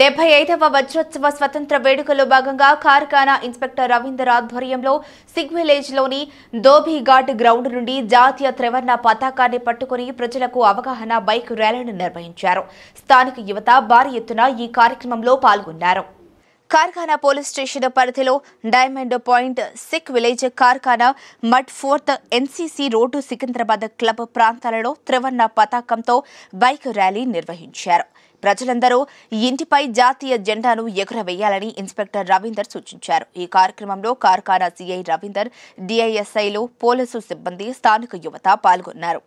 డెబ్బై ఐదవ వజ్రోత్సవ స్వతంత్ర వేడుకలో భాగంగా కార్ఖానా ఇన్స్పెక్టర్ రవీందర్ ఆధ్వర్యంలో సిగ్విలేజ్ లోని దోబీఘాట్ గ్రౌండ్ నుండి జాతీయ త్రివర్ణ పతాకాన్ని పట్టుకుని ప్రజలకు అవగాహన బైక్ ర్యాలీని నిర్వహించారు స్థానిక యువత భారీ ఎత్తున ఈ కార్యక్రమంలో పాల్గొన్నారు కార్ఖానా పోలీస్ స్టేషన్ పరిధిలో diamond point Sikh village Karkhana mud fort NCC road Secunderabad club ప్రాంతాలలో త్రివర్ణ పతాకంతో బైక్ ర్యాలీ నిర్వహించారు ప్రజలందరూ ఇంటిపై జాతీయ జెండాను ఎగురవేయాలని ఇన్స్పెక్టర్ రవీందర్ సూచించారు ఈ కార్యక్రమంలో కార్ఖానా సీఐ రవీందర్ డిఐఎస్ఐలు పోలీసు సిబ్బంది స్థానిక యువత పాల్గొన్నారు